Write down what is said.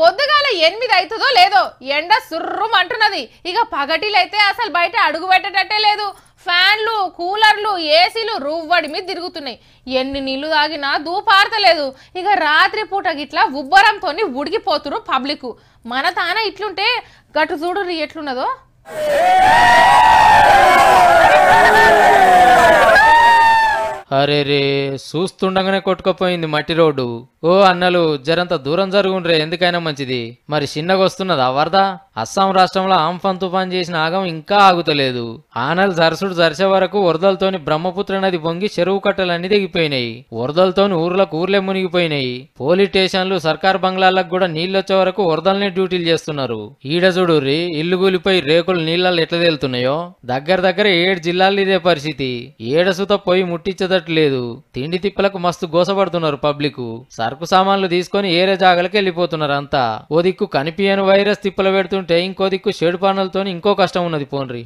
పొద్దుగాల ఎనిమిది అవుతుందో లేదో ఎండ సుర్రం అంటున్నది ఇక పగటిలైతే అసలు బయట అడుగు పెట్టేటట్టే లేదు ఫ్యాన్లు కూలర్లు ఏసీలు రువ్వడి మీద తిరుగుతున్నాయి ఎన్ని నీళ్లు తాగినా దూపారతలేదు ఇక రాత్రి పూట గిట్లా ఉబ్బరంతో ఉడికిపోతురు పబ్లిక్ మన తాన ఇట్లుంటే గటు చూడు ఎట్లున్నదో అరే రే చూస్తుండగానే కొట్టుకపోయింది మట్టి రోడ్డు ఓ అన్నలు జరంత దూరం జరుగుండ్రే ఎందుకైనా మంచిది మరి చిన్నగా వస్తున్నదా వరద అస్సాం రాష్ట్రంలో ఆంఫన్ తుఫాన్ చేసిన ఆగం ఇంకా ఆగుతలేదు ఆనల్ జరసుడు జరిసే వరకు వరదలతోని బ్రహ్మపుత్ర నది పొంగి చెరువు కట్టలన్నీ తెగిపోయినాయి వరదలతోని ఊర్లకు ఊర్లే మునిగిపోయినాయి పోలీస్ స్టేషన్లు సర్కార్ బంగ్లాలకు కూడా నీళ్ళొచ్చే వరకు వరదలనే డ్యూటీలు చేస్తున్నారు ఈడజుడూరి ఇల్లు కూలిపోయి రేకులు నీళ్ళలు ఎట్లా తేలుతున్నాయో దగ్గర దగ్గర ఏడు జిల్లాలు ఇదే పరిస్థితి ఏడసుతో పోయి ముట్టించేటట్లేదు తిండి తిప్పలకు మస్తు గోసపడుతున్నారు పబ్లిక్ సరుకు సామాన్లు తీసుకొని ఏరే జాగలకి వెళ్ళిపోతున్నారు అంతా ఓ దిక్కు కనిపించని వైరస్ తిప్పలు పెడుతుంటే ఇంకో దిక్కు షేడు పనులతో ఇంకో కష్టం ఉన్నది పోన్రి